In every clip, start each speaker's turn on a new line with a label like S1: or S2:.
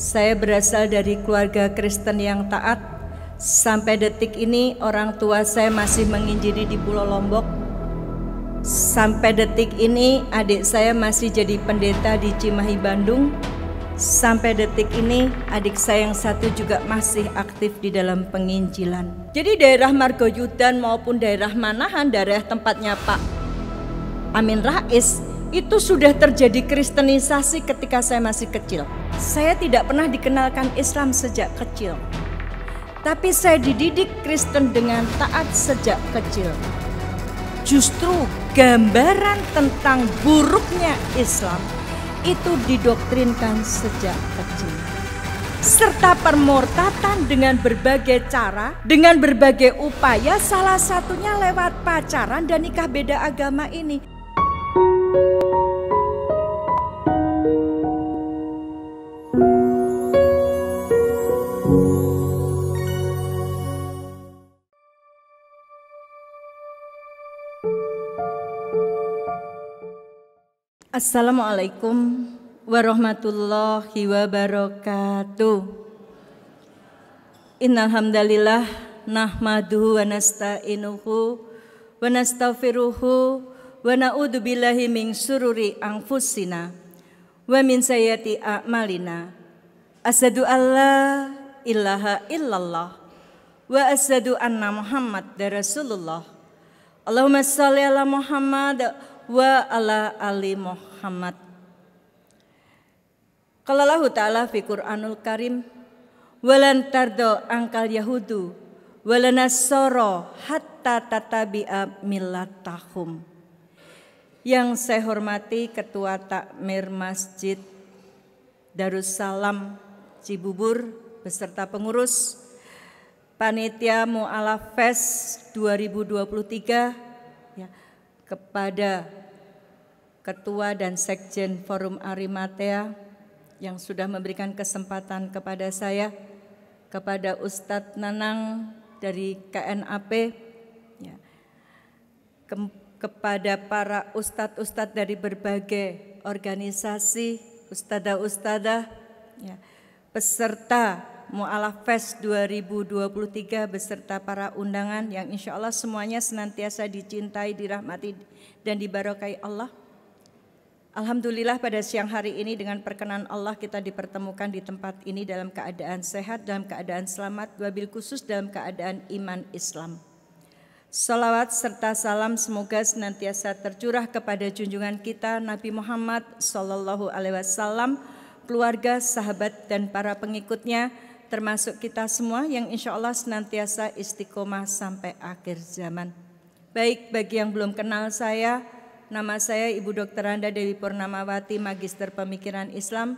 S1: Saya berasal dari keluarga Kristen yang taat. Sampai detik ini orang tua saya masih menginjili di Pulau Lombok. Sampai detik ini adik saya masih jadi pendeta di Cimahi, Bandung. Sampai detik ini adik saya yang satu juga masih aktif di dalam penginjilan. Jadi daerah Margoyudan maupun daerah Manahan, daerah tempatnya Pak Amin Rais itu sudah terjadi kristenisasi ketika saya masih kecil. Saya tidak pernah dikenalkan Islam sejak kecil. Tapi saya dididik Kristen dengan taat sejak kecil. Justru gambaran tentang buruknya Islam itu didoktrinkan sejak kecil. Serta permortatan dengan berbagai cara, dengan berbagai upaya, salah satunya lewat pacaran dan nikah beda agama ini. Assalamualaikum warahmatullahi wabarakatuh. Innalhamdalillah nahmaduhu wa nasta'inuhu wa nastaghfiruhu wa na'udzu billahi min sururi anfusina wa min sayyiati a'malina asyhadu an la ilaha illallah wa asyhadu anna muhammad rasulullah Allahumma shalli ala Muhammad wa ala ali Muhammad Qala Allah Ta'ala fi Qur'anul Karim walan tardo angkal yahudu walan hatta tatabi'a millatahum yang saya hormati Ketua Takmir Masjid Darussalam Cibubur beserta pengurus Panitia Mu'alaf Fest 2023 ya, kepada Ketua dan Sekjen Forum Arimatea yang sudah memberikan kesempatan kepada saya, kepada Ustadz Nanang dari KNAP, ya, kepada para ustadz-ustadz dari berbagai organisasi, ustadzah-ustadzah, ya, peserta Mu'alaf Fest 2023 beserta para undangan yang insya Allah semuanya senantiasa dicintai, dirahmati dan dibarokai Allah. Alhamdulillah pada siang hari ini dengan perkenan Allah kita dipertemukan di tempat ini dalam keadaan sehat, dalam keadaan selamat, wabil khusus dalam keadaan iman Islam. Salawat serta salam semoga senantiasa tercurah kepada junjungan kita Nabi Muhammad Sallallahu Alaihi Wasallam, keluarga, sahabat, dan para pengikutnya, termasuk kita semua yang insya Allah senantiasa istiqomah sampai akhir zaman. Baik bagi yang belum kenal saya, nama saya Ibu Dr. Anda Dewi Purnamawati, Magister Pemikiran Islam.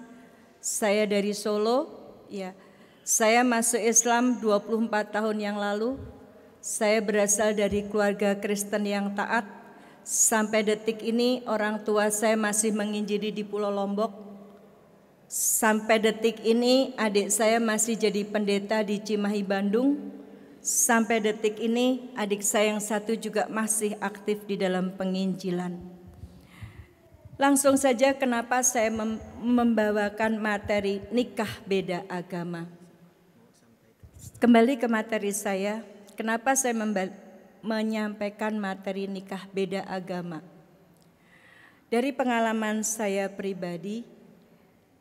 S1: Saya dari Solo, ya. Saya masuk Islam 24 tahun yang lalu, saya berasal dari keluarga Kristen yang taat. Sampai detik ini orang tua saya masih menginjili di Pulau Lombok. Sampai detik ini adik saya masih jadi pendeta di Cimahi, Bandung. Sampai detik ini adik saya yang satu juga masih aktif di dalam penginjilan. Langsung saja kenapa saya membawakan materi nikah beda agama. Kembali ke materi saya, kenapa saya menyampaikan materi nikah beda agama. Dari pengalaman saya pribadi,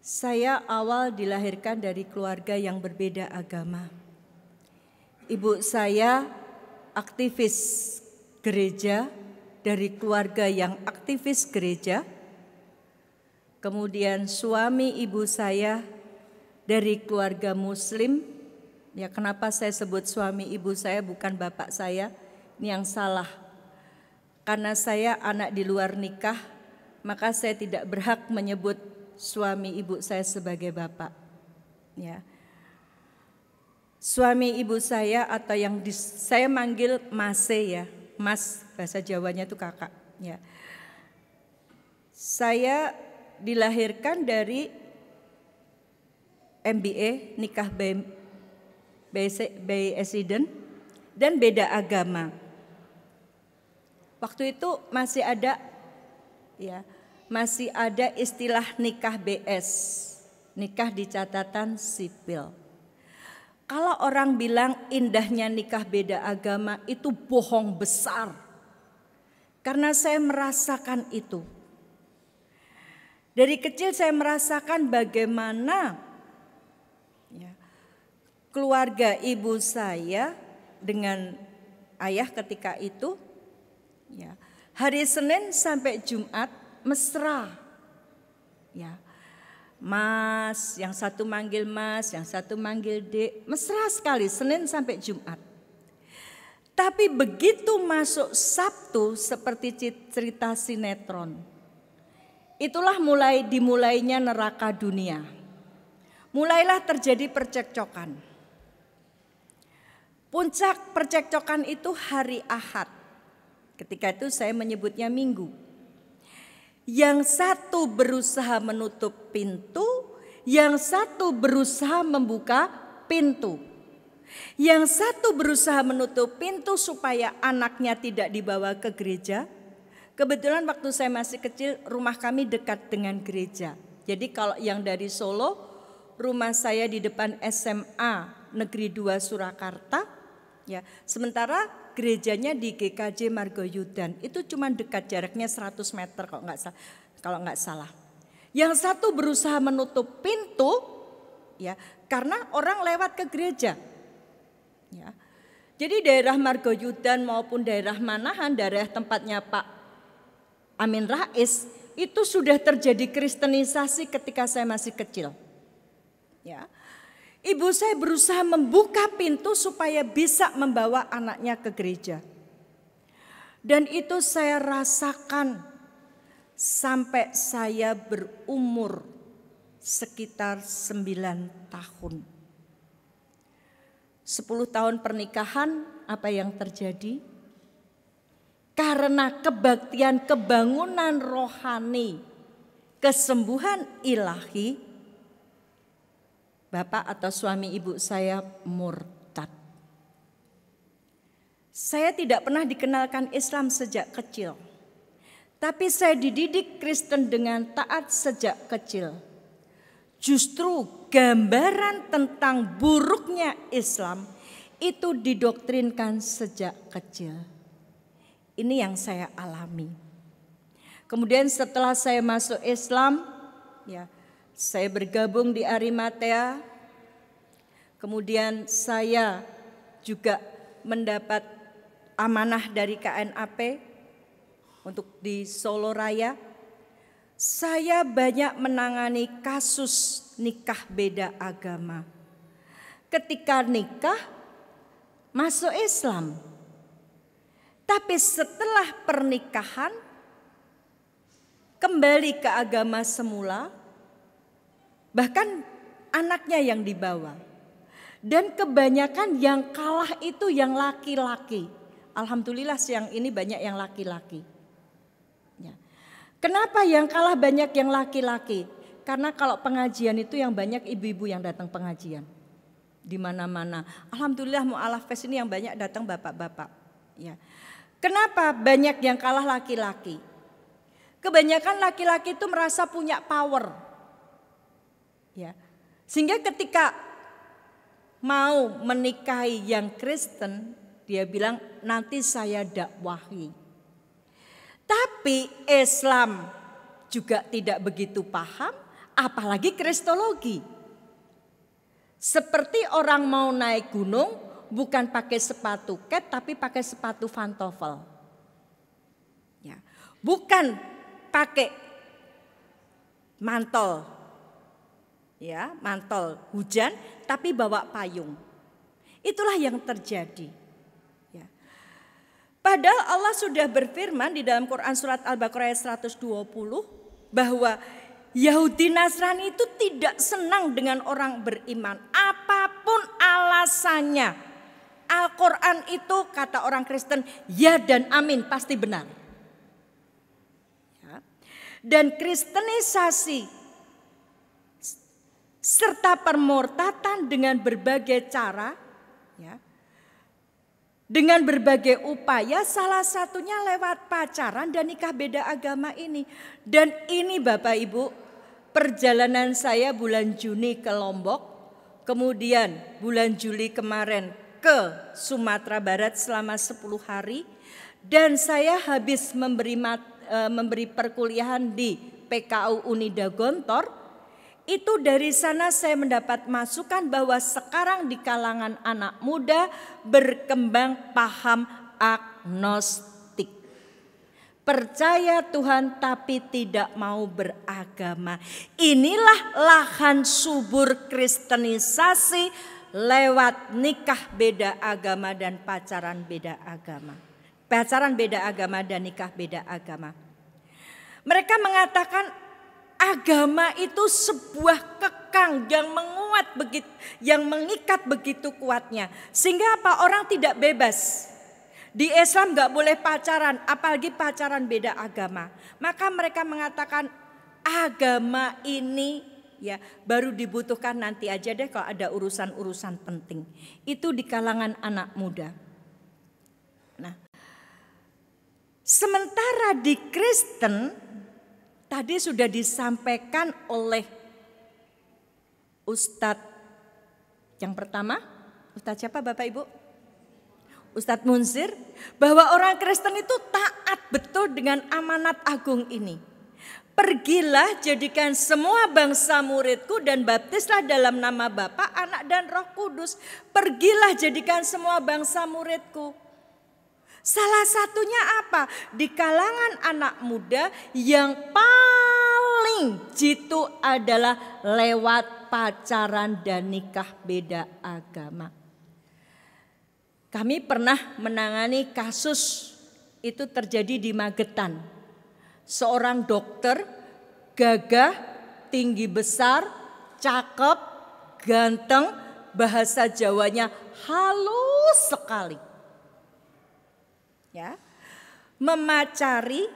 S1: saya awal dilahirkan dari keluarga yang berbeda agama. Ibu saya aktivis gereja dari keluarga yang aktivis gereja. Kemudian suami ibu saya dari keluarga muslim Ya kenapa saya sebut suami ibu saya bukan bapak saya? Ini yang salah. Karena saya anak di luar nikah, maka saya tidak berhak menyebut suami ibu saya sebagai bapak. Ya. Suami ibu saya atau yang di, saya manggil Mase ya, Mas bahasa Jawanya itu kakak. Ya. Saya dilahirkan dari MBA nikah by accident dan beda agama. Waktu itu masih ada ya, masih ada istilah nikah BS, nikah di catatan sipil. Kalau orang bilang indahnya nikah beda agama itu bohong besar. Karena saya merasakan itu. Dari kecil saya merasakan bagaimana keluarga ibu saya dengan ayah ketika itu ya hari Senin sampai Jumat mesra ya Mas, yang satu manggil Mas, yang satu manggil Dek, mesra sekali Senin sampai Jumat. Tapi begitu masuk Sabtu seperti cerita sinetron. Itulah mulai dimulainya neraka dunia. Mulailah terjadi percekcokan. Puncak percekcokan itu hari Ahad. Ketika itu saya menyebutnya minggu. Yang satu berusaha menutup pintu, yang satu berusaha membuka pintu. Yang satu berusaha menutup pintu supaya anaknya tidak dibawa ke gereja. Kebetulan waktu saya masih kecil rumah kami dekat dengan gereja. Jadi kalau yang dari Solo rumah saya di depan SMA Negeri 2 Surakarta Ya, sementara gerejanya di GKJ Margoyudan itu cuma dekat jaraknya 100 meter kalau nggak salah. Kalau nggak salah. Yang satu berusaha menutup pintu ya, karena orang lewat ke gereja. Ya. Jadi daerah Margoyudan maupun daerah Manahan, daerah tempatnya Pak Amin Rais itu sudah terjadi kristenisasi ketika saya masih kecil. Ya. Ibu saya berusaha membuka pintu supaya bisa membawa anaknya ke gereja. Dan itu saya rasakan sampai saya berumur sekitar sembilan tahun. Sepuluh tahun pernikahan apa yang terjadi? Karena kebaktian kebangunan rohani, kesembuhan ilahi, bapak atau suami ibu saya murtad. Saya tidak pernah dikenalkan Islam sejak kecil. Tapi saya dididik Kristen dengan taat sejak kecil. Justru gambaran tentang buruknya Islam itu didoktrinkan sejak kecil. Ini yang saya alami. Kemudian setelah saya masuk Islam, ya, saya bergabung di Arimatea, kemudian saya juga mendapat amanah dari KNAP untuk di Solo Raya. Saya banyak menangani kasus nikah beda agama. Ketika nikah, masuk Islam. Tapi setelah pernikahan, kembali ke agama semula, Bahkan anaknya yang dibawa. Dan kebanyakan yang kalah itu yang laki-laki. Alhamdulillah siang ini banyak yang laki-laki. Ya. Kenapa yang kalah banyak yang laki-laki? Karena kalau pengajian itu yang banyak ibu-ibu yang datang pengajian. Di mana-mana. Alhamdulillah mu'alaf fest ini yang banyak datang bapak-bapak. Ya. Kenapa banyak yang kalah laki-laki? Kebanyakan laki-laki itu merasa punya power Ya. Sehingga ketika mau menikahi yang Kristen, dia bilang nanti saya dakwahi. Tapi Islam juga tidak begitu paham, apalagi kristologi. Seperti orang mau naik gunung bukan pakai sepatu ket tapi pakai sepatu pantofel. Ya. Bukan pakai mantel ya mantel hujan tapi bawa payung. Itulah yang terjadi. Ya. Padahal Allah sudah berfirman di dalam Quran surat Al-Baqarah 120 bahwa Yahudi Nasrani itu tidak senang dengan orang beriman apapun alasannya. Al-Quran itu kata orang Kristen ya dan amin pasti benar. Ya. Dan kristenisasi serta permortatan dengan berbagai cara ya. Dengan berbagai upaya salah satunya lewat pacaran dan nikah beda agama ini. Dan ini Bapak Ibu, perjalanan saya bulan Juni ke Lombok, kemudian bulan Juli kemarin ke Sumatera Barat selama 10 hari dan saya habis memberi eh, memberi perkuliahan di PKU Unida Gontor itu dari sana saya mendapat masukan bahwa sekarang di kalangan anak muda berkembang paham agnostik. Percaya Tuhan tapi tidak mau beragama. Inilah lahan subur kristenisasi lewat nikah beda agama dan pacaran beda agama. Pacaran beda agama dan nikah beda agama. Mereka mengatakan agama itu sebuah kekang yang menguat begitu yang mengikat begitu kuatnya sehingga apa orang tidak bebas di Islam nggak boleh pacaran apalagi pacaran beda agama maka mereka mengatakan agama ini ya baru dibutuhkan nanti aja deh kalau ada urusan-urusan penting itu di kalangan anak muda nah sementara di Kristen tadi sudah disampaikan oleh Ustadz yang pertama, Ustadz siapa Bapak Ibu? Ustadz Munzir, bahwa orang Kristen itu taat betul dengan amanat agung ini. Pergilah jadikan semua bangsa muridku dan baptislah dalam nama Bapa, Anak dan Roh Kudus. Pergilah jadikan semua bangsa muridku. Salah satunya apa? Di kalangan anak muda yang paling jitu adalah lewat pacaran dan nikah beda agama. Kami pernah menangani kasus itu terjadi di Magetan. Seorang dokter gagah, tinggi besar, cakep, ganteng, bahasa Jawanya halus sekali ya memacari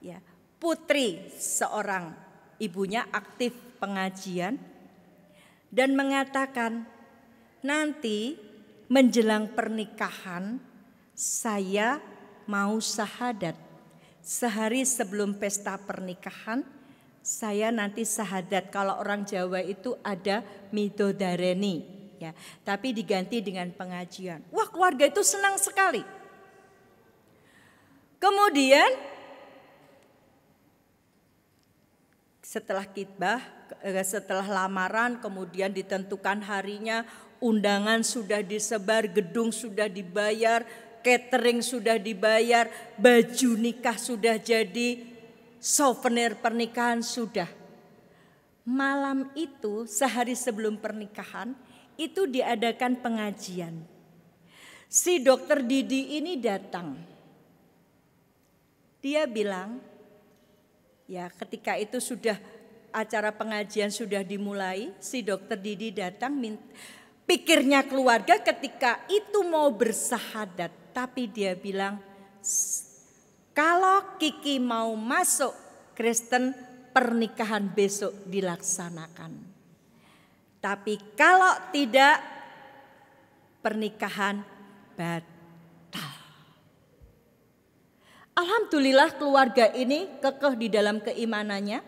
S1: ya putri seorang ibunya aktif pengajian dan mengatakan nanti menjelang pernikahan saya mau sahadat sehari sebelum pesta pernikahan saya nanti sahadat kalau orang Jawa itu ada midodareni ya tapi diganti dengan pengajian wah keluarga itu senang sekali Kemudian setelah kitbah, eh, setelah lamaran, kemudian ditentukan harinya, undangan sudah disebar, gedung sudah dibayar, catering sudah dibayar, baju nikah sudah jadi, souvenir pernikahan sudah. Malam itu sehari sebelum pernikahan itu diadakan pengajian. Si dokter Didi ini datang dia bilang, ya ketika itu sudah acara pengajian sudah dimulai, si dokter Didi datang pikirnya keluarga ketika itu mau bersahadat, tapi dia bilang kalau Kiki mau masuk Kristen pernikahan besok dilaksanakan. Tapi kalau tidak pernikahan batal. Alhamdulillah keluarga ini kekeh di dalam keimanannya.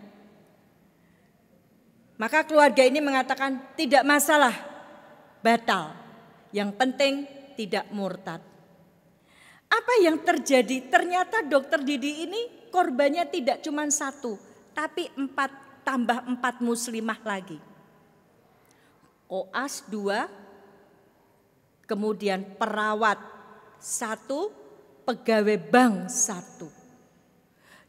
S1: Maka keluarga ini mengatakan tidak masalah batal. Yang penting tidak murtad. Apa yang terjadi? Ternyata dokter Didi ini korbannya tidak cuma satu, tapi empat tambah empat muslimah lagi. Koas dua, kemudian perawat satu, pegawai bank satu.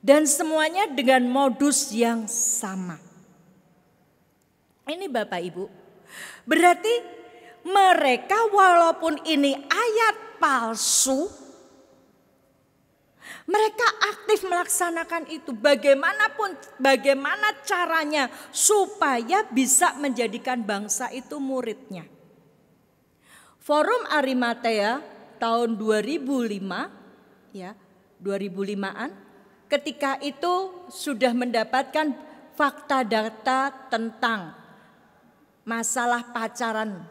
S1: Dan semuanya dengan modus yang sama. Ini Bapak Ibu, berarti mereka walaupun ini ayat palsu, mereka aktif melaksanakan itu bagaimanapun bagaimana caranya supaya bisa menjadikan bangsa itu muridnya. Forum Arimatea tahun 2005 ya 2005-an ketika itu sudah mendapatkan fakta data tentang masalah pacaran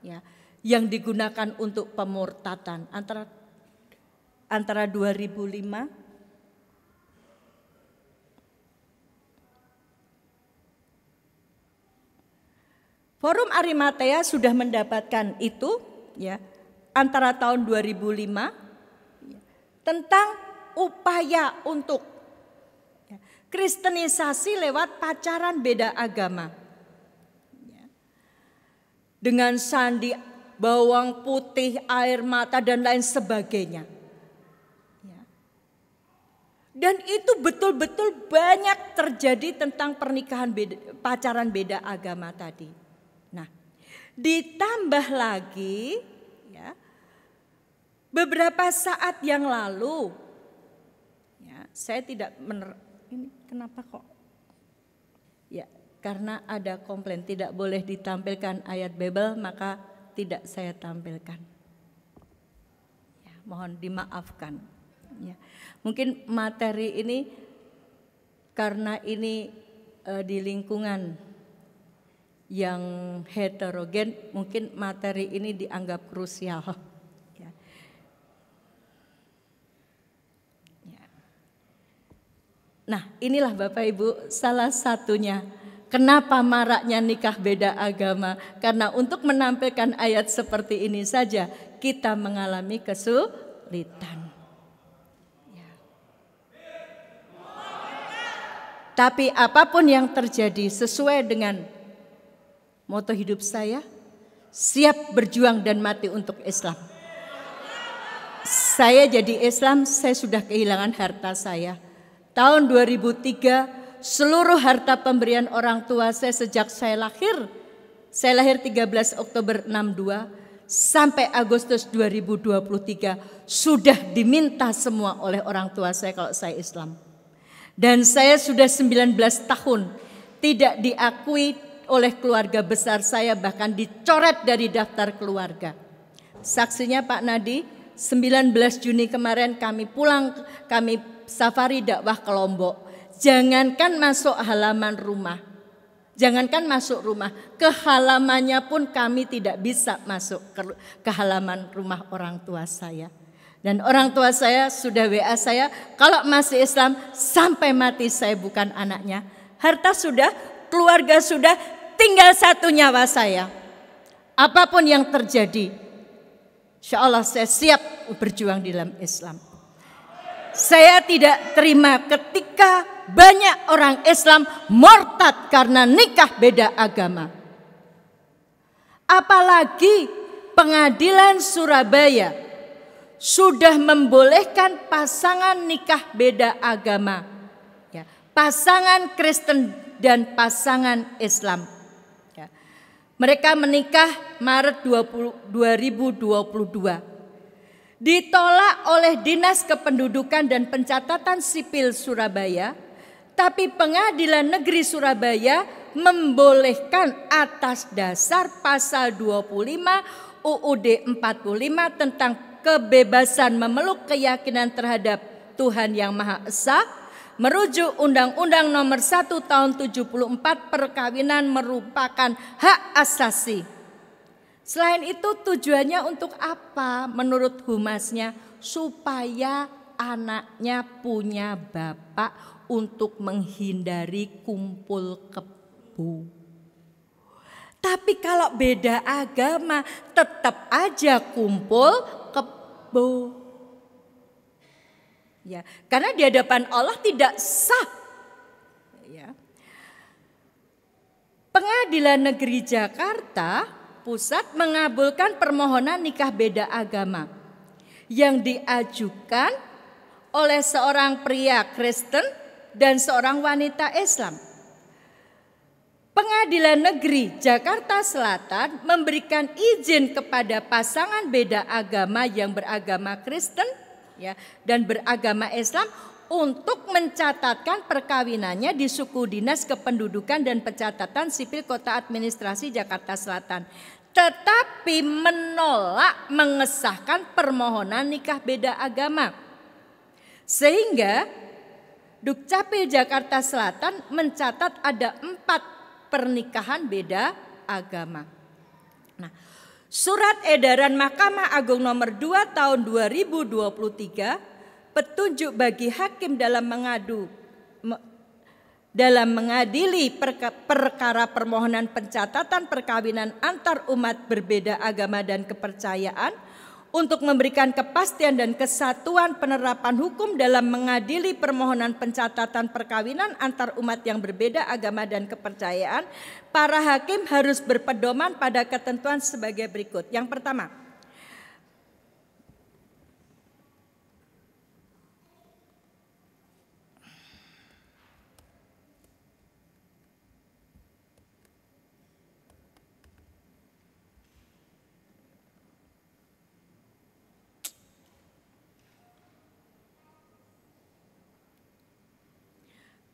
S1: ya yang digunakan untuk pemurtatan antara antara 2005 Forum Arimatea sudah mendapatkan itu ya antara tahun 2005 tentang upaya untuk ya, kristenisasi lewat pacaran beda agama. Ya. Dengan sandi bawang putih, air mata dan lain sebagainya. Ya. Dan itu betul-betul banyak terjadi tentang pernikahan beda, pacaran beda agama tadi. Nah, ditambah lagi Beberapa saat yang lalu, ya, saya tidak mener ini kenapa kok? Ya, karena ada komplain tidak boleh ditampilkan ayat Bebel maka tidak saya tampilkan. Ya, mohon dimaafkan. Ya. Mungkin materi ini karena ini e, di lingkungan yang heterogen mungkin materi ini dianggap krusial. Nah, inilah Bapak Ibu salah satunya. Kenapa maraknya nikah beda agama? Karena untuk menampilkan ayat seperti ini saja kita mengalami kesulitan. Ya. Tapi apapun yang terjadi sesuai dengan moto hidup saya, siap berjuang dan mati untuk Islam. Saya jadi Islam, saya sudah kehilangan harta saya Tahun 2003 seluruh harta pemberian orang tua saya sejak saya lahir. Saya lahir 13 Oktober 62 sampai Agustus 2023 sudah diminta semua oleh orang tua saya kalau saya Islam. Dan saya sudah 19 tahun tidak diakui oleh keluarga besar saya bahkan dicoret dari daftar keluarga. Saksinya Pak Nadi, 19 Juni kemarin kami pulang, kami safari dakwah kelompok, Jangankan masuk halaman rumah. Jangankan masuk rumah, ke halamannya pun kami tidak bisa masuk ke, ke halaman rumah orang tua saya. Dan orang tua saya sudah WA saya, kalau masih Islam sampai mati saya bukan anaknya. Harta sudah, keluarga sudah, tinggal satu nyawa saya. Apapun yang terjadi, insya Allah saya siap berjuang di dalam Islam. Saya tidak terima ketika banyak orang Islam mortad karena nikah beda agama. Apalagi pengadilan Surabaya sudah membolehkan pasangan nikah beda agama, ya, pasangan Kristen dan pasangan Islam. Ya, mereka menikah Maret 20, 2022 ditolak oleh Dinas Kependudukan dan Pencatatan Sipil Surabaya, tapi Pengadilan Negeri Surabaya membolehkan atas dasar pasal 25 UUD 45 tentang kebebasan memeluk keyakinan terhadap Tuhan Yang Maha Esa merujuk Undang-Undang Nomor 1 Tahun 74 perkawinan merupakan hak asasi Selain itu tujuannya untuk apa menurut humasnya? Supaya anaknya punya bapak untuk menghindari kumpul kebu. Tapi kalau beda agama tetap aja kumpul kebu. Ya, karena di hadapan Allah tidak sah. Ya. Pengadilan Negeri Jakarta pusat mengabulkan permohonan nikah beda agama yang diajukan oleh seorang pria Kristen dan seorang wanita Islam. Pengadilan Negeri Jakarta Selatan memberikan izin kepada pasangan beda agama yang beragama Kristen ya dan beragama Islam untuk mencatatkan perkawinannya di suku dinas kependudukan dan pencatatan sipil kota administrasi Jakarta Selatan tetapi menolak mengesahkan permohonan nikah beda agama. Sehingga Dukcapil Jakarta Selatan mencatat ada empat pernikahan beda agama. Nah, Surat Edaran Mahkamah Agung Nomor 2 Tahun 2023 petunjuk bagi hakim dalam mengadu dalam mengadili perkara permohonan pencatatan perkawinan antar umat berbeda agama dan kepercayaan untuk memberikan kepastian dan kesatuan penerapan hukum dalam mengadili permohonan pencatatan perkawinan antar umat yang berbeda agama dan kepercayaan, para hakim harus berpedoman pada ketentuan sebagai berikut. Yang pertama,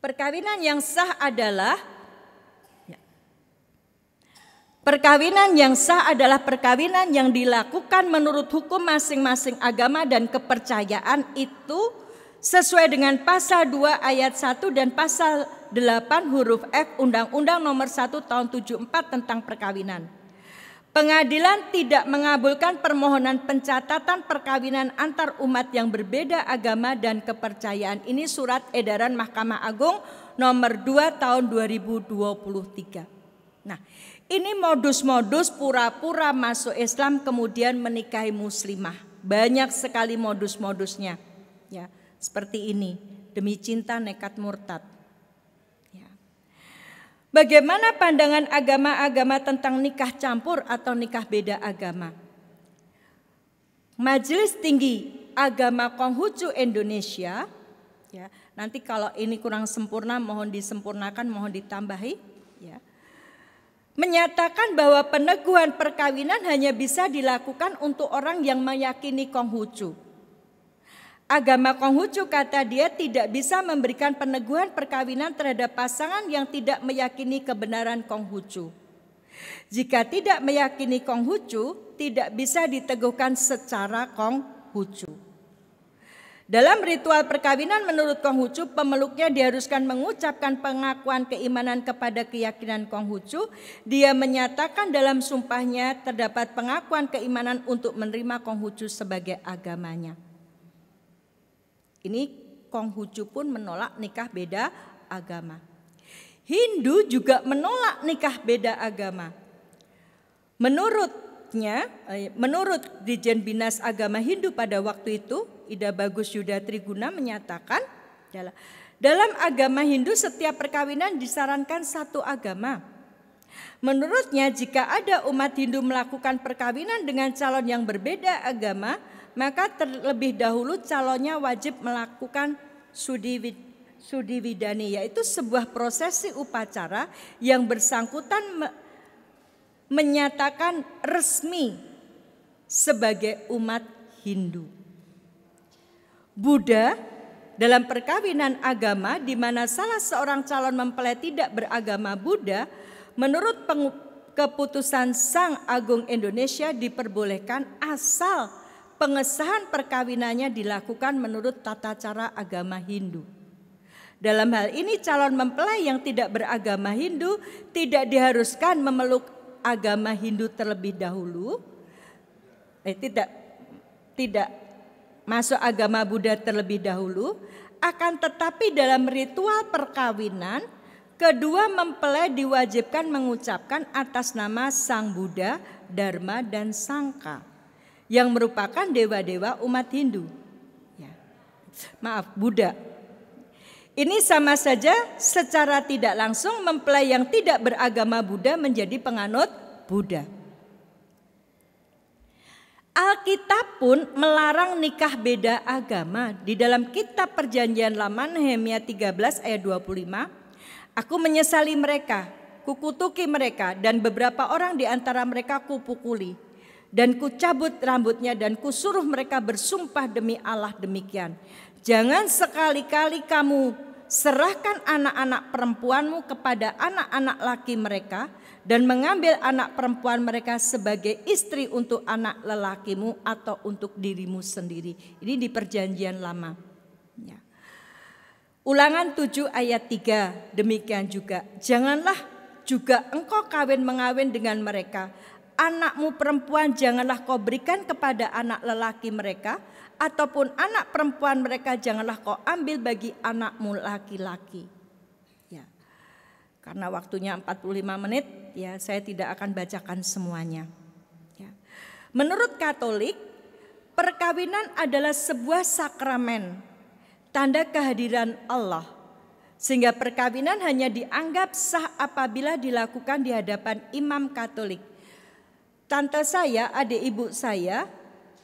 S1: Perkawinan yang sah adalah ya. Perkawinan yang sah adalah perkawinan yang dilakukan menurut hukum masing-masing agama dan kepercayaan itu sesuai dengan pasal 2 ayat 1 dan pasal 8 huruf F Undang-Undang nomor 1 tahun 74 tentang perkawinan. Pengadilan tidak mengabulkan permohonan pencatatan perkawinan antar umat yang berbeda agama dan kepercayaan. Ini surat edaran Mahkamah Agung nomor 2 tahun 2023. Nah, ini modus-modus pura-pura masuk Islam kemudian menikahi muslimah. Banyak sekali modus-modusnya. Ya, seperti ini, demi cinta nekat murtad Bagaimana pandangan agama-agama tentang nikah campur atau nikah beda agama? Majelis Tinggi Agama Konghucu Indonesia, ya, nanti kalau ini kurang sempurna mohon disempurnakan, mohon ditambahi, ya. Menyatakan bahwa peneguhan perkawinan hanya bisa dilakukan untuk orang yang meyakini Konghucu. Agama Konghucu kata dia tidak bisa memberikan peneguhan perkawinan terhadap pasangan yang tidak meyakini kebenaran Konghucu. Jika tidak meyakini Konghucu, tidak bisa diteguhkan secara Konghucu. Dalam ritual perkawinan menurut Konghucu, pemeluknya diharuskan mengucapkan pengakuan keimanan kepada keyakinan Konghucu. Dia menyatakan dalam sumpahnya terdapat pengakuan keimanan untuk menerima Konghucu sebagai agamanya. Ini Konghucu pun menolak nikah beda agama. Hindu juga menolak nikah beda agama. Menurutnya, eh, menurut Dijen Binas Agama Hindu pada waktu itu, Ida Bagus Yuda Triguna menyatakan, dalam agama Hindu setiap perkawinan disarankan satu agama. Menurutnya jika ada umat Hindu melakukan perkawinan dengan calon yang berbeda agama, maka terlebih dahulu calonnya wajib melakukan sudi sudi yaitu sebuah prosesi upacara yang bersangkutan me menyatakan resmi sebagai umat Hindu. Buddha dalam perkawinan agama di mana salah seorang calon mempelai tidak beragama Buddha menurut keputusan Sang Agung Indonesia diperbolehkan asal pengesahan perkawinannya dilakukan menurut tata cara agama Hindu. Dalam hal ini calon mempelai yang tidak beragama Hindu tidak diharuskan memeluk agama Hindu terlebih dahulu. Eh, tidak tidak masuk agama Buddha terlebih dahulu, akan tetapi dalam ritual perkawinan kedua mempelai diwajibkan mengucapkan atas nama Sang Buddha, Dharma dan Sangka yang merupakan dewa-dewa umat Hindu. Ya. Maaf, Buddha. Ini sama saja secara tidak langsung mempelai yang tidak beragama Buddha menjadi penganut Buddha. Alkitab pun melarang nikah beda agama. Di dalam kitab perjanjian lama Nehemia 13 ayat 25, aku menyesali mereka, kukutuki mereka dan beberapa orang di antara mereka kupukuli dan kucabut rambutnya dan kusuruh mereka bersumpah demi Allah demikian. Jangan sekali-kali kamu serahkan anak-anak perempuanmu kepada anak-anak laki mereka dan mengambil anak perempuan mereka sebagai istri untuk anak lelakimu atau untuk dirimu sendiri. Ini di perjanjian lama. Ya. Ulangan 7 ayat 3 demikian juga. Janganlah juga engkau kawin mengawin dengan mereka anakmu perempuan janganlah kau berikan kepada anak lelaki mereka, ataupun anak perempuan mereka janganlah kau ambil bagi anakmu laki-laki. Ya. Karena waktunya 45 menit, ya saya tidak akan bacakan semuanya. Ya. Menurut Katolik, perkawinan adalah sebuah sakramen, tanda kehadiran Allah. Sehingga perkawinan hanya dianggap sah apabila dilakukan di hadapan imam Katolik Tante saya, adik ibu saya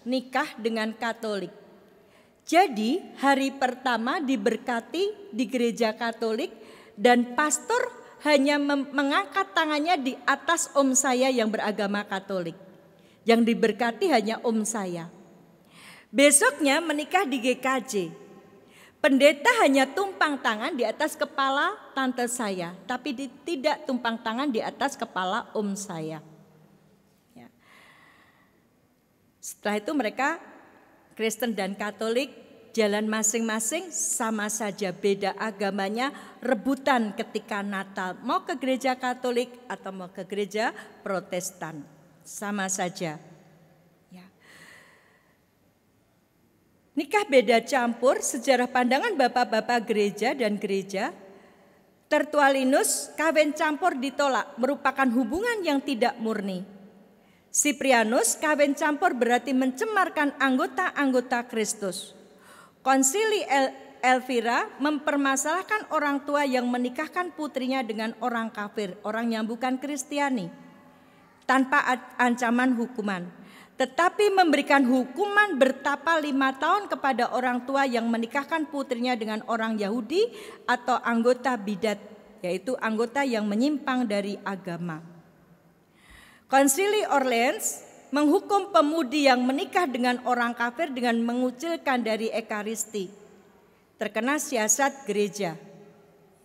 S1: nikah dengan Katolik. Jadi hari pertama diberkati di gereja Katolik dan pastor hanya mengangkat tangannya di atas om saya yang beragama Katolik. Yang diberkati hanya om saya. Besoknya menikah di GKJ. Pendeta hanya tumpang tangan di atas kepala tante saya, tapi tidak tumpang tangan di atas kepala om saya. Setelah itu mereka Kristen dan Katolik jalan masing-masing sama saja beda agamanya rebutan ketika Natal mau ke gereja Katolik atau mau ke gereja Protestan sama saja. Ya. Nikah beda campur sejarah pandangan bapak-bapak gereja dan gereja Tertualinus kawin campur ditolak merupakan hubungan yang tidak murni Siprianus kawin campur berarti mencemarkan anggota-anggota Kristus. Konsili El Elvira mempermasalahkan orang tua yang menikahkan putrinya dengan orang kafir, orang yang bukan Kristiani, tanpa ancaman hukuman. Tetapi memberikan hukuman bertapa lima tahun kepada orang tua yang menikahkan putrinya dengan orang Yahudi atau anggota bidat, yaitu anggota yang menyimpang dari agama. Konsili Orleans menghukum pemudi yang menikah dengan orang kafir dengan mengucilkan dari Ekaristi. Terkena siasat gereja.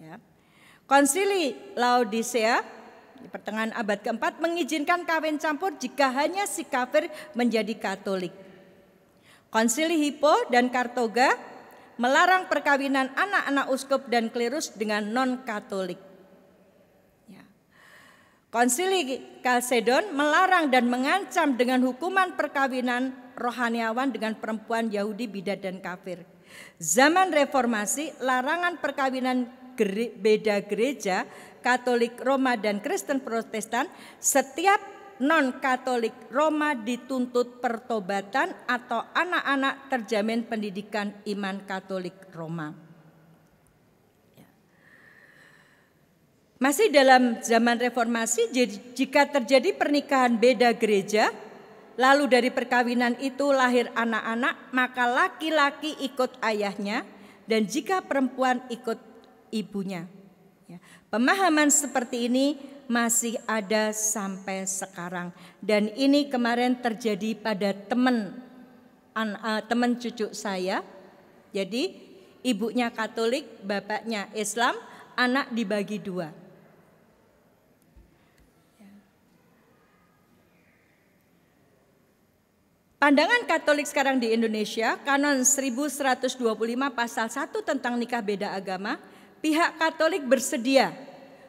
S1: Ya. Konsili Laodicea di pertengahan abad keempat mengizinkan kawin campur jika hanya si kafir menjadi katolik. Konsili Hippo dan Kartoga melarang perkawinan anak-anak uskup dan klerus dengan non-katolik. Konsili Kalsedon melarang dan mengancam dengan hukuman perkawinan rohaniawan dengan perempuan Yahudi bidat dan kafir. Zaman reformasi, larangan perkawinan beda gereja Katolik Roma dan Kristen Protestan, setiap non-Katolik Roma dituntut pertobatan atau anak-anak terjamin pendidikan iman Katolik Roma. Masih dalam zaman reformasi, jika terjadi pernikahan beda gereja, lalu dari perkawinan itu lahir anak-anak, maka laki-laki ikut ayahnya, dan jika perempuan ikut ibunya. Ya, pemahaman seperti ini masih ada sampai sekarang, dan ini kemarin terjadi pada teman eh, teman cucu saya. Jadi ibunya Katolik, bapaknya Islam, anak dibagi dua. Pandangan Katolik sekarang di Indonesia, Kanon 1125 pasal 1 tentang nikah beda agama, pihak Katolik bersedia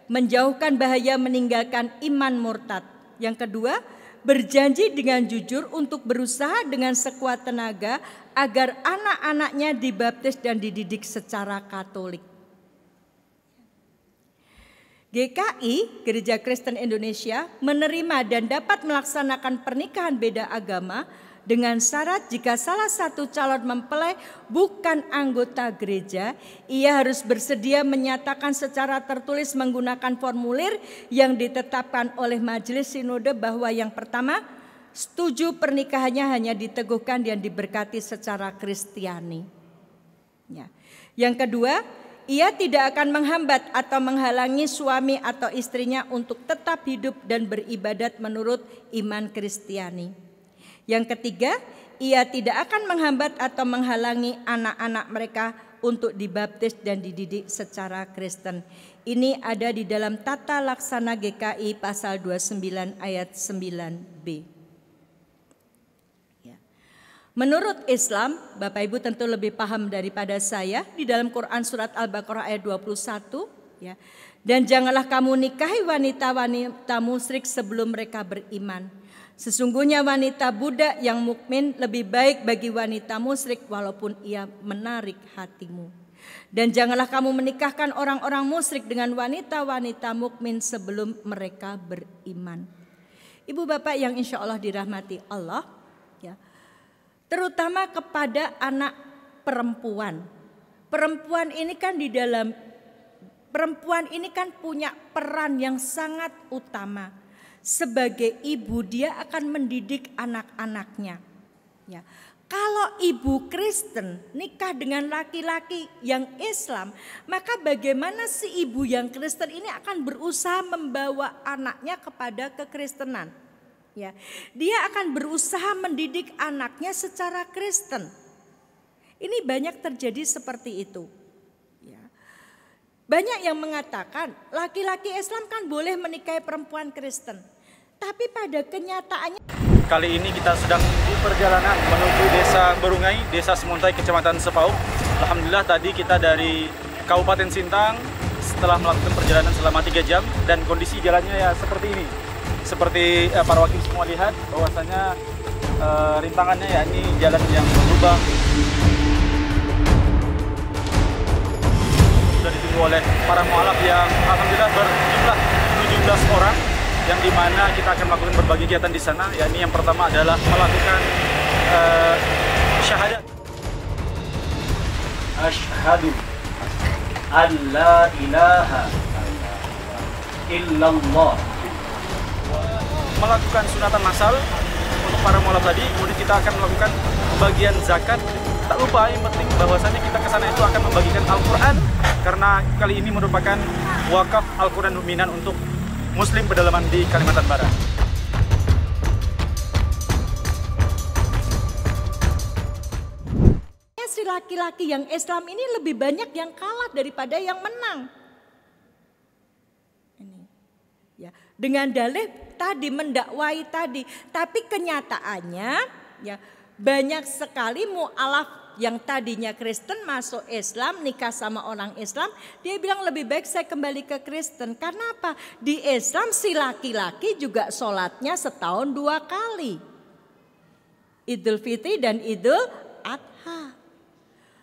S1: menjauhkan bahaya meninggalkan iman murtad. Yang kedua, berjanji dengan jujur untuk berusaha dengan sekuat tenaga agar anak-anaknya dibaptis dan dididik secara Katolik. GKI, Gereja Kristen Indonesia, menerima dan dapat melaksanakan pernikahan beda agama dengan syarat jika salah satu calon mempelai bukan anggota gereja, ia harus bersedia menyatakan secara tertulis menggunakan formulir yang ditetapkan oleh majelis sinode bahwa yang pertama, setuju pernikahannya hanya diteguhkan dan diberkati secara kristiani. Ya. Yang kedua, ia tidak akan menghambat atau menghalangi suami atau istrinya untuk tetap hidup dan beribadat menurut iman Kristiani. Yang ketiga, ia tidak akan menghambat atau menghalangi anak-anak mereka untuk dibaptis dan dididik secara Kristen. Ini ada di dalam tata laksana GKI pasal 29 ayat 9b. Ya. Menurut Islam, Bapak Ibu tentu lebih paham daripada saya di dalam Quran surat Al-Baqarah ayat 21 ya. Dan janganlah kamu nikahi wanita-wanita musrik sebelum mereka beriman Sesungguhnya wanita budak yang mukmin lebih baik bagi wanita musrik walaupun ia menarik hatimu. Dan janganlah kamu menikahkan orang-orang musrik dengan wanita-wanita mukmin sebelum mereka beriman. Ibu bapak yang insya Allah dirahmati Allah, ya, terutama kepada anak perempuan. Perempuan ini kan di dalam perempuan ini kan punya peran yang sangat utama sebagai ibu dia akan mendidik anak-anaknya. Ya. Kalau ibu Kristen nikah dengan laki-laki yang Islam, maka bagaimana si ibu yang Kristen ini akan berusaha membawa anaknya kepada kekristenan? Ya, dia akan berusaha mendidik anaknya secara Kristen. Ini banyak terjadi seperti itu. Banyak yang mengatakan laki-laki Islam kan boleh menikahi perempuan Kristen. Tapi pada
S2: kenyataannya Kali ini kita sedang di perjalanan menuju desa Berungai, desa Semuntai, kecamatan Sepau. Alhamdulillah tadi kita dari Kabupaten Sintang setelah melakukan perjalanan selama 3 jam dan kondisi jalannya ya seperti ini. Seperti eh, para wakil semua lihat bahwasanya eh, rintangannya ya ini jalan yang berlubang, sudah ditunggu oleh para mualaf yang alhamdulillah berjumlah 17 orang yang dimana kita akan melakukan berbagai kegiatan di sana yakni yang pertama adalah melakukan uh, syahadat Ashhadu an la ilaha illallah melakukan sunatan masal untuk para mualaf tadi kemudian kita akan melakukan bagian zakat tak lupa yang penting bahwasannya kita ke sana itu akan membagikan Al-Quran karena kali ini merupakan wakaf Al-Quran dominan untuk Muslim pedalaman di Kalimantan Barat.
S1: Si laki-laki yang Islam ini lebih banyak yang kalah daripada yang menang. Ini, ya, dengan dalih tadi mendakwai tadi, tapi kenyataannya ya banyak sekali mualaf yang tadinya Kristen masuk Islam, nikah sama orang Islam, dia bilang lebih baik saya kembali ke Kristen. Karena apa? Di Islam si laki-laki juga sholatnya setahun dua kali. Idul Fitri dan Idul Adha.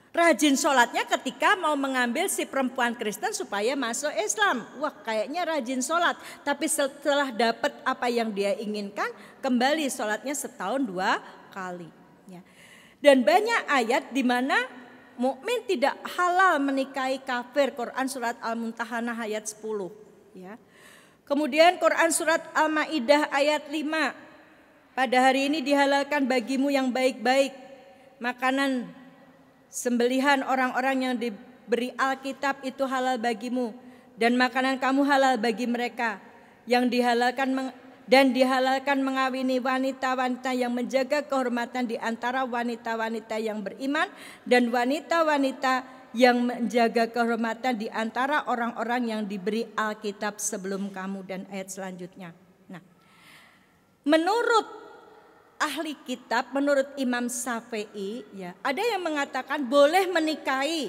S1: Rajin sholatnya ketika mau mengambil si perempuan Kristen supaya masuk Islam. Wah kayaknya rajin sholat. Tapi setelah dapat apa yang dia inginkan kembali sholatnya setahun dua kali. Dan banyak ayat di mana mukmin tidak halal menikahi kafir. Quran surat al muntahanah ayat 10, ya. Kemudian Quran surat Al-Maidah ayat 5. Pada hari ini dihalalkan bagimu yang baik-baik makanan sembelihan orang-orang yang diberi Alkitab itu halal bagimu dan makanan kamu halal bagi mereka yang dihalalkan dan dihalalkan mengawini wanita-wanita yang menjaga kehormatan di antara wanita-wanita yang beriman dan wanita-wanita yang menjaga kehormatan di antara orang-orang yang diberi Alkitab sebelum kamu dan ayat selanjutnya. Nah, menurut ahli kitab menurut Imam Syafi'i ya ada yang mengatakan boleh menikahi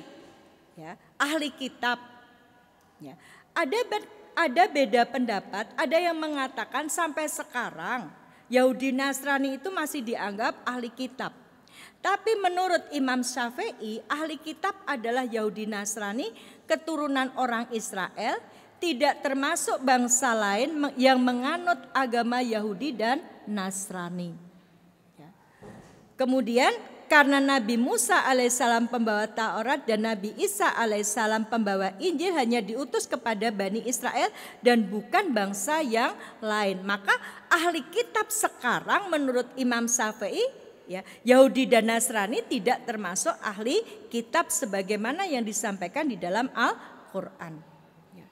S1: ya ahli kitab ya ada ada beda pendapat, ada yang mengatakan sampai sekarang Yahudi Nasrani itu masih dianggap ahli kitab. Tapi menurut Imam Syafi'i, ahli kitab adalah Yahudi Nasrani, keturunan orang Israel, tidak termasuk bangsa lain yang menganut agama Yahudi dan Nasrani. Ya. Kemudian karena Nabi Musa alaihissalam pembawa Taurat dan Nabi Isa alaihissalam pembawa Injil hanya diutus kepada Bani Israel dan bukan bangsa yang lain. Maka ahli kitab sekarang menurut Imam Syafi'i ya Yahudi dan Nasrani tidak termasuk ahli kitab sebagaimana yang disampaikan di dalam Al-Qur'an. Ya.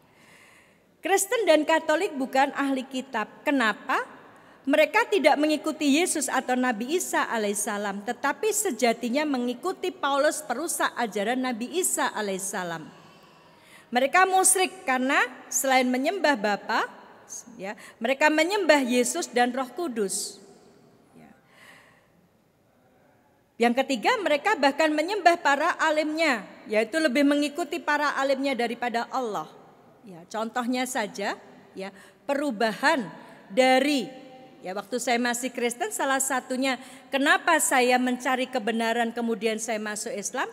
S1: Kristen dan Katolik bukan ahli kitab. Kenapa? mereka tidak mengikuti Yesus atau Nabi Isa alaihissalam, tetapi sejatinya mengikuti Paulus perusak ajaran Nabi Isa alaihissalam. Mereka musrik karena selain menyembah Bapa, ya, mereka menyembah Yesus dan Roh Kudus. Ya. Yang ketiga, mereka bahkan menyembah para alimnya, yaitu lebih mengikuti para alimnya daripada Allah. Ya, contohnya saja, ya, perubahan dari Ya, waktu saya masih Kristen salah satunya kenapa saya mencari kebenaran kemudian saya masuk Islam?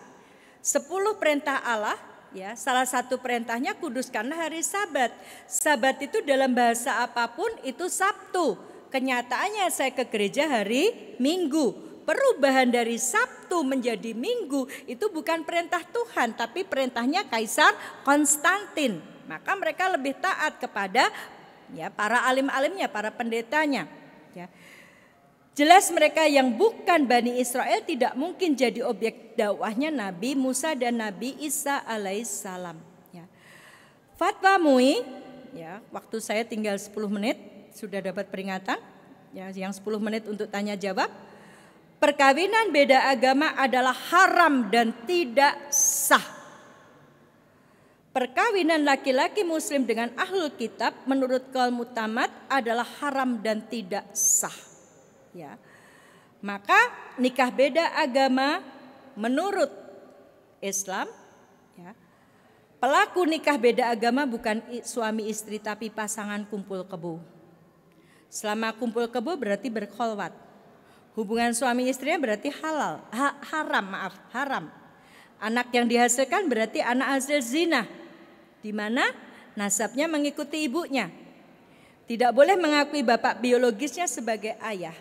S1: sepuluh perintah Allah ya, salah satu perintahnya kuduskanlah hari Sabat. Sabat itu dalam bahasa apapun itu Sabtu. Kenyataannya saya ke gereja hari Minggu. Perubahan dari Sabtu menjadi Minggu itu bukan perintah Tuhan tapi perintahnya Kaisar Konstantin. Maka mereka lebih taat kepada ya para alim-alimnya, para pendetanya. Ya. Jelas mereka yang bukan Bani Israel tidak mungkin jadi objek dakwahnya Nabi Musa dan Nabi Isa alaihissalam. Ya. Fatwa MUI, ya, waktu saya tinggal 10 menit, sudah dapat peringatan, ya, yang 10 menit untuk tanya jawab. Perkawinan beda agama adalah haram dan tidak sah. Perkawinan laki-laki muslim dengan ahlul kitab menurut kaum mutamat adalah haram dan tidak sah. Ya. Maka nikah beda agama menurut Islam ya. Pelaku nikah beda agama bukan suami istri tapi pasangan kumpul kebo. Selama kumpul kebo berarti berkholwat. Hubungan suami istrinya berarti halal, ha, haram maaf, haram. Anak yang dihasilkan berarti anak hasil zina di mana nasabnya mengikuti ibunya. Tidak boleh mengakui bapak biologisnya sebagai ayah.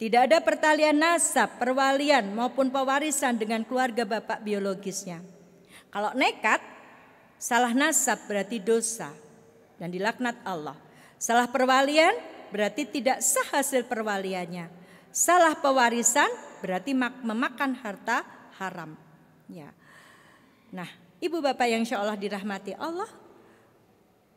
S1: Tidak ada pertalian nasab, perwalian maupun pewarisan dengan keluarga bapak biologisnya. Kalau nekat, salah nasab berarti dosa dan dilaknat Allah. Salah perwalian berarti tidak sah hasil perwaliannya. Salah pewarisan berarti memakan harta haram. Ya. Nah, Ibu bapak yang insya Allah dirahmati Allah.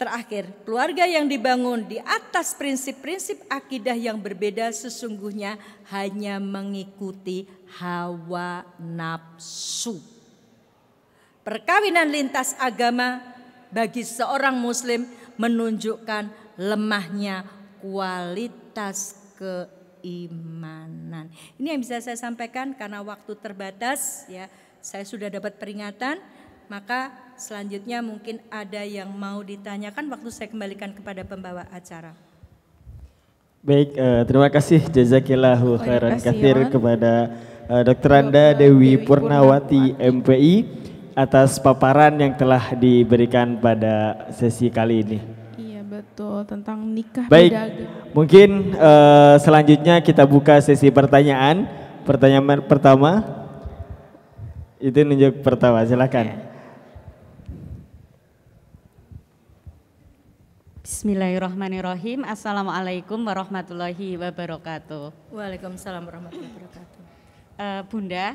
S1: Terakhir, keluarga yang dibangun di atas prinsip-prinsip akidah yang berbeda sesungguhnya hanya mengikuti hawa nafsu. Perkawinan lintas agama bagi seorang muslim menunjukkan lemahnya kualitas keimanan. Ini yang bisa saya sampaikan karena waktu terbatas ya. Saya sudah dapat peringatan maka selanjutnya mungkin ada yang mau ditanyakan waktu saya kembalikan kepada pembawa acara.
S2: Baik, uh, terima kasih jazakillahu khairan kathir kepada uh, eh, Dr. Anda Dewi Purnawati MPI atas paparan yang telah diberikan pada sesi kali ini. Iya betul tentang nikah. Baik, beda mungkin uh, selanjutnya kita buka sesi pertanyaan. Pertanyaan pertama, itu nunjuk pertama, silakan. Okay. Iya.
S3: Bismillahirrahmanirrahim. Assalamualaikum warahmatullahi wabarakatuh.
S1: Waalaikumsalam warahmatullahi wabarakatuh. Uh, Bunda,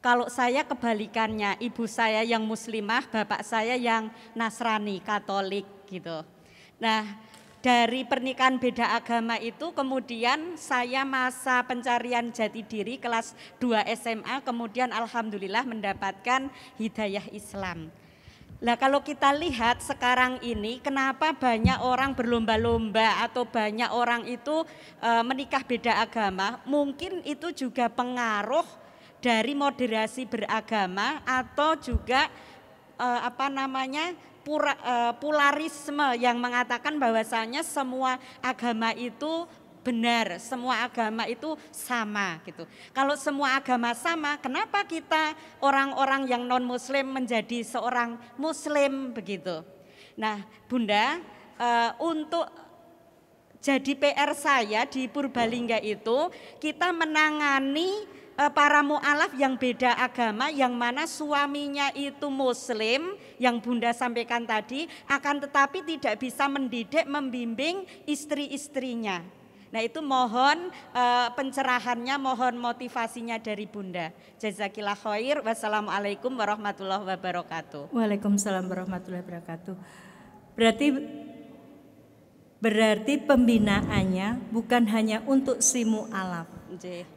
S3: kalau saya kebalikannya, ibu saya yang muslimah, bapak saya yang Nasrani, Katolik gitu. Nah, dari pernikahan beda agama itu kemudian saya masa pencarian jati diri kelas 2 SMA kemudian alhamdulillah mendapatkan hidayah Islam. Nah kalau kita lihat sekarang ini kenapa banyak orang berlomba-lomba atau banyak orang itu e, menikah beda agama, mungkin itu juga pengaruh dari moderasi beragama atau juga e, apa namanya pura, e, polarisme yang mengatakan bahwasanya semua agama itu benar, semua agama itu sama gitu. Kalau semua agama sama, kenapa kita orang-orang yang non muslim menjadi seorang muslim begitu? Nah, Bunda, uh, untuk jadi PR saya di Purbalingga itu kita menangani uh, para mualaf yang beda agama yang mana suaminya itu muslim yang Bunda sampaikan tadi akan tetapi tidak bisa mendidik membimbing istri-istrinya Nah itu mohon uh, pencerahannya, mohon motivasinya dari Bunda. Jazakillah khair. Wassalamualaikum warahmatullahi wabarakatuh.
S1: Waalaikumsalam warahmatullahi wabarakatuh. Berarti berarti pembinaannya bukan hanya untuk simu alam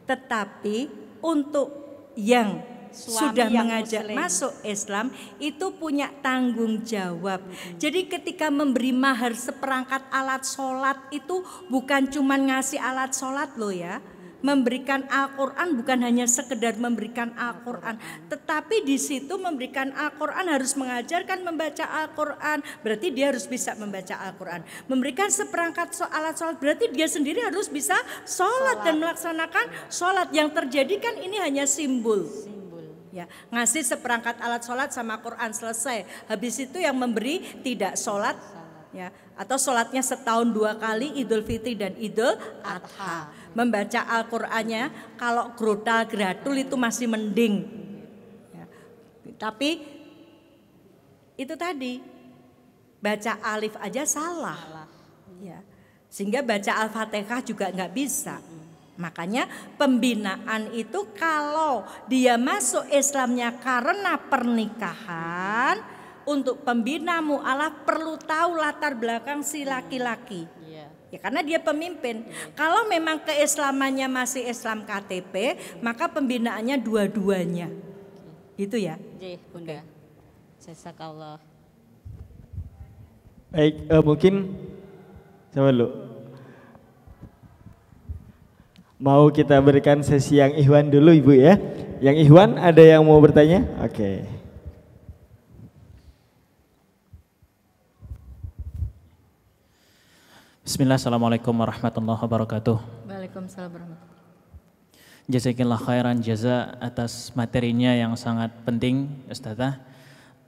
S1: tetapi untuk yang suami sudah mengajak Muslim. masuk Islam itu punya tanggung jawab. Hmm. Jadi ketika memberi mahar seperangkat alat sholat itu bukan cuma ngasih alat sholat loh ya. Memberikan Al-Quran bukan hanya sekedar memberikan Al-Quran Tetapi di situ memberikan Al-Quran harus mengajarkan membaca Al-Quran Berarti dia harus bisa membaca Al-Quran Memberikan seperangkat alat sholat Berarti dia sendiri harus bisa sholat, sholat. dan melaksanakan sholat Yang terjadi kan ini hanya simbol, simbol Ya, ngasih seperangkat alat sholat sama Quran selesai. Habis itu yang memberi tidak sholat, ya atau sholatnya setahun dua kali Idul Fitri dan Idul Adha. Membaca Al-Qur'annya kalau grotal gratul itu masih mending. Ya. Tapi itu tadi baca alif aja salah. Ya. Sehingga baca Al-Fatihah juga nggak bisa. Makanya pembinaan itu kalau dia masuk Islamnya karena pernikahan untuk pembina mualaf perlu tahu latar belakang si laki-laki. Iya. Ya karena dia pemimpin. Iya. Kalau memang keislamannya masih Islam KTP, maka pembinaannya dua-duanya. Gitu Itu ya.
S3: Jih, Bunda. Okay.
S2: Baik, uh, mungkin coba dulu. Mau kita berikan sesi yang Ikhwan dulu Ibu ya. Yang Ikhwan
S4: ada yang mau bertanya? Oke. Bismillah, Assalamualaikum warahmatullahi wabarakatuh.
S1: Waalaikumsalam warahmatullahi
S4: wabarakatuh. Jazakillah khairan jaza atas materinya yang sangat penting Ustazah.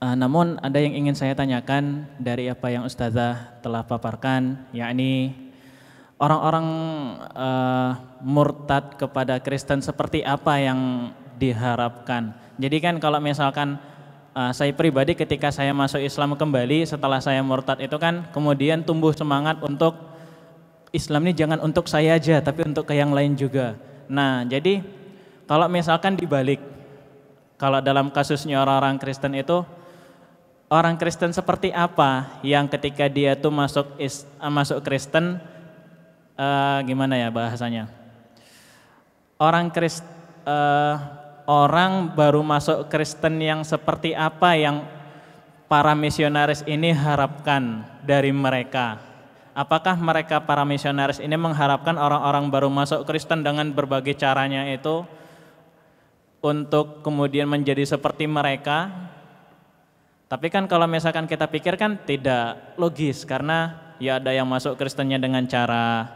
S4: Uh, namun ada yang ingin saya tanyakan dari apa yang Ustazah telah paparkan, yakni orang-orang uh, murtad kepada Kristen seperti apa yang diharapkan. Jadi kan kalau misalkan uh, saya pribadi ketika saya masuk Islam kembali setelah saya murtad itu kan kemudian tumbuh semangat untuk Islam ini jangan untuk saya aja tapi untuk ke yang lain juga. Nah, jadi kalau misalkan dibalik kalau dalam kasusnya orang-orang Kristen itu orang Kristen seperti apa yang ketika dia tuh masuk is, eh, masuk Kristen uh, gimana ya bahasanya? Orang Kristen uh, orang baru masuk Kristen yang seperti apa yang para misionaris ini harapkan dari mereka? Apakah mereka para misionaris ini mengharapkan orang-orang baru masuk Kristen dengan berbagai caranya itu untuk kemudian menjadi seperti mereka? Tapi kan kalau misalkan kita pikirkan tidak logis karena ya ada yang masuk Kristennya dengan cara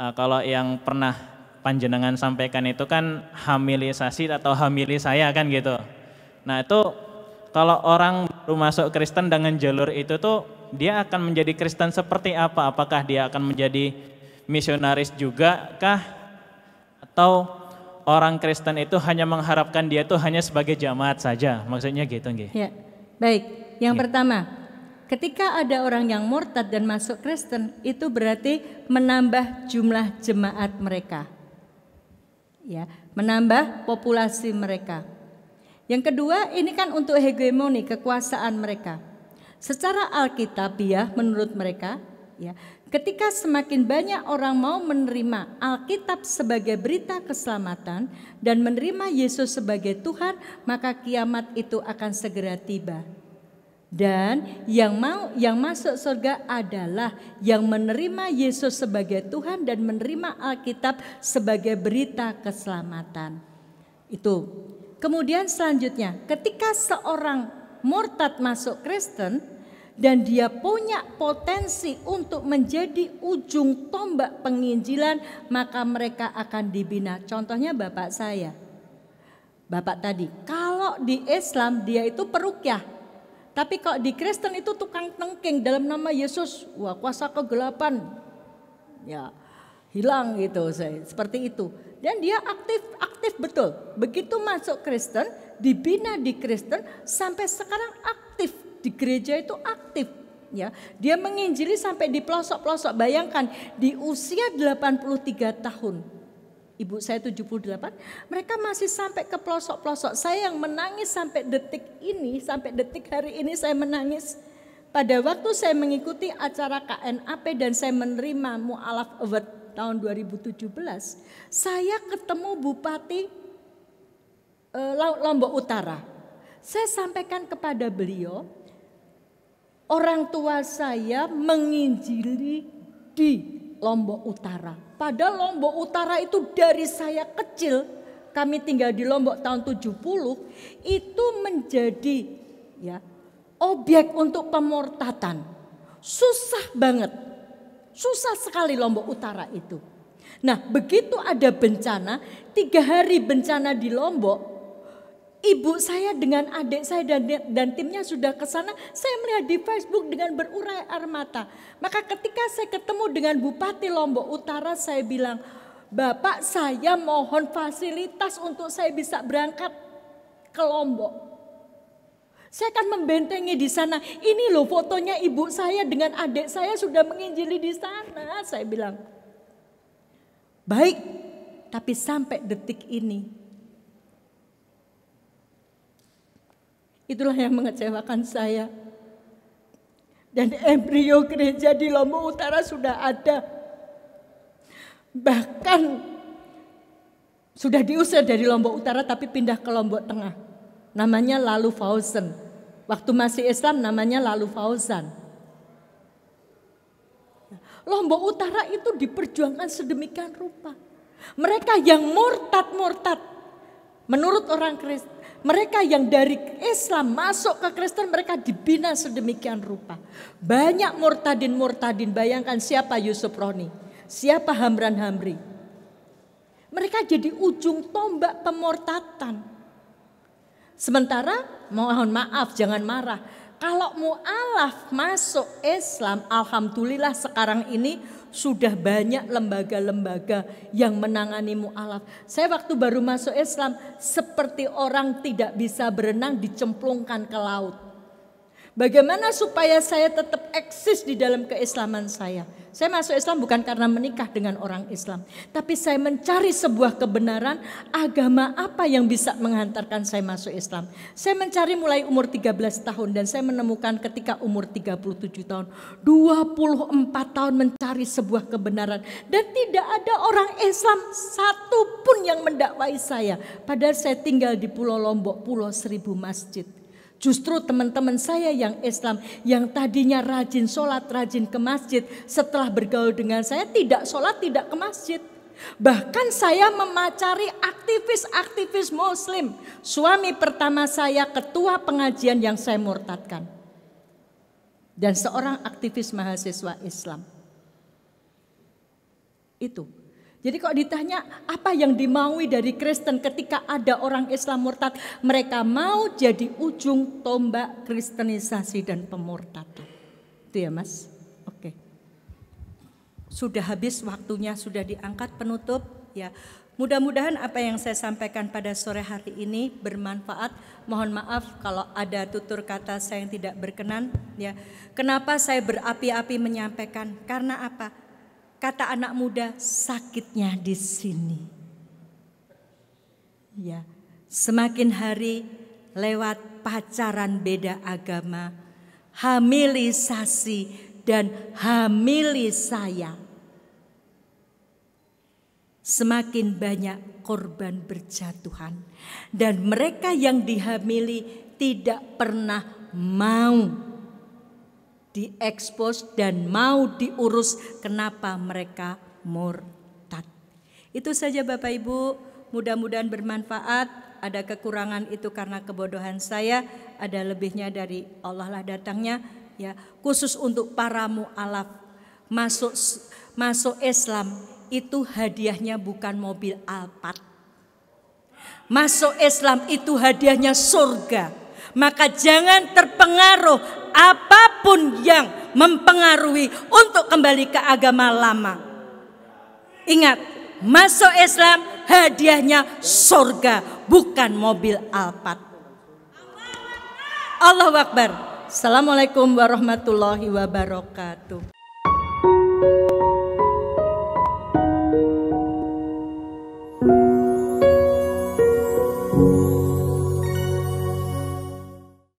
S4: uh, kalau yang pernah panjenengan sampaikan itu kan hamilisasi atau hamili saya kan gitu. Nah itu kalau orang baru masuk Kristen dengan jalur itu tuh dia akan menjadi Kristen seperti apa? Apakah dia akan menjadi misionaris juga kah? Atau orang Kristen itu hanya mengharapkan dia tuh hanya sebagai jamaat saja? Maksudnya gitu nggih.
S1: Ya. Baik, yang ya. pertama, Ketika ada orang yang murtad dan masuk Kristen, itu berarti menambah jumlah jemaat mereka. Ya, menambah populasi mereka. Yang kedua, ini kan untuk hegemoni kekuasaan mereka. Secara alkitabiah menurut mereka, ya, ketika semakin banyak orang mau menerima Alkitab sebagai berita keselamatan dan menerima Yesus sebagai Tuhan, maka kiamat itu akan segera tiba. Dan yang mau yang masuk surga adalah yang menerima Yesus sebagai Tuhan dan menerima Alkitab sebagai berita keselamatan. Itu. Kemudian selanjutnya, ketika seorang murtad masuk Kristen dan dia punya potensi untuk menjadi ujung tombak penginjilan, maka mereka akan dibina. Contohnya bapak saya. Bapak tadi, kalau di Islam dia itu perukyah, tapi kalau di Kristen itu tukang tengking dalam nama Yesus, wah kuasa kegelapan, ya hilang gitu, saya seperti itu. Dan dia aktif, aktif betul. Begitu masuk Kristen, dibina di Kristen, sampai sekarang aktif di gereja itu aktif. Ya, dia menginjili sampai di pelosok-pelosok. Bayangkan di usia 83 tahun ibu saya 78, mereka masih sampai ke pelosok-pelosok. Saya yang menangis sampai detik ini, sampai detik hari ini saya menangis. Pada waktu saya mengikuti acara KNAP dan saya menerima Mu'alaf Award tahun 2017, saya ketemu Bupati eh, Lombok Utara. Saya sampaikan kepada beliau, orang tua saya menginjili di Lombok Utara. Pada Lombok Utara itu dari saya kecil kami tinggal di Lombok tahun 70 itu menjadi ya objek untuk pemortatan. Susah banget. Susah sekali Lombok Utara itu. Nah, begitu ada bencana, tiga hari bencana di Lombok, ibu saya dengan adik saya dan, dan timnya sudah ke sana, saya melihat di Facebook dengan berurai air mata. Maka ketika saya ketemu dengan Bupati Lombok Utara, saya bilang, Bapak saya mohon fasilitas untuk saya bisa berangkat ke Lombok. Saya akan membentengi di sana. Ini loh fotonya ibu saya dengan adik saya sudah menginjili di sana. Saya bilang, baik. Tapi sampai detik ini Itulah yang mengecewakan saya. Dan embrio gereja di Lombok Utara sudah ada. Bahkan sudah diusir dari Lombok Utara tapi pindah ke Lombok Tengah. Namanya Lalu Fauzan. Waktu masih Islam namanya Lalu Fauzan. Lombok Utara itu diperjuangkan sedemikian rupa. Mereka yang murtad-murtad menurut orang Kristen mereka yang dari Islam masuk ke Kristen mereka dibina sedemikian rupa. Banyak murtadin-murtadin. Bayangkan siapa Yusuf Roni. Siapa Hamran Hamri. Mereka jadi ujung tombak pemurtatan. Sementara mohon maaf jangan marah. Kalau mu'alaf masuk Islam alhamdulillah sekarang ini sudah banyak lembaga-lembaga yang menangani mu'alaf. Saya waktu baru masuk Islam seperti orang tidak bisa berenang dicemplungkan ke laut. Bagaimana supaya saya tetap eksis di dalam keislaman saya? Saya masuk Islam bukan karena menikah dengan orang Islam, tapi saya mencari sebuah kebenaran agama apa yang bisa menghantarkan saya masuk Islam. Saya mencari mulai umur 13 tahun dan saya menemukan ketika umur 37 tahun, 24 tahun mencari sebuah kebenaran dan tidak ada orang Islam satupun yang mendakwai saya. Padahal saya tinggal di Pulau Lombok, Pulau Seribu Masjid. Justru teman-teman saya yang Islam yang tadinya rajin sholat, rajin ke masjid. Setelah bergaul dengan saya tidak sholat, tidak ke masjid. Bahkan saya memacari aktivis-aktivis muslim. Suami pertama saya ketua pengajian yang saya murtadkan. Dan seorang aktivis mahasiswa Islam. Itu jadi kalau ditanya apa yang dimaui dari Kristen ketika ada orang Islam murtad, mereka mau jadi ujung tombak kristenisasi dan pemurtad, Itu ya mas? Oke. Sudah habis waktunya, sudah diangkat penutup. Ya, Mudah-mudahan apa yang saya sampaikan pada sore hari ini bermanfaat. Mohon maaf kalau ada tutur kata saya yang tidak berkenan ya. Kenapa saya berapi-api menyampaikan? Karena apa? Kata anak muda, sakitnya di sini. Ya, semakin hari lewat pacaran beda agama, hamilisasi dan hamili saya. Semakin banyak korban berjatuhan dan mereka yang dihamili tidak pernah mau diekspos dan mau diurus kenapa mereka murtad. Itu saja Bapak Ibu, mudah-mudahan bermanfaat. Ada kekurangan itu karena kebodohan saya, ada lebihnya dari Allah lah datangnya ya. Khusus untuk para mualaf masuk masuk Islam itu hadiahnya bukan mobil Alphard. Masuk Islam itu hadiahnya surga. Maka jangan terpengaruh apapun yang mempengaruhi untuk kembali ke agama lama. Ingat, masuk Islam hadiahnya surga, bukan mobil Alphard. Allahu Akbar. Assalamualaikum warahmatullahi wabarakatuh.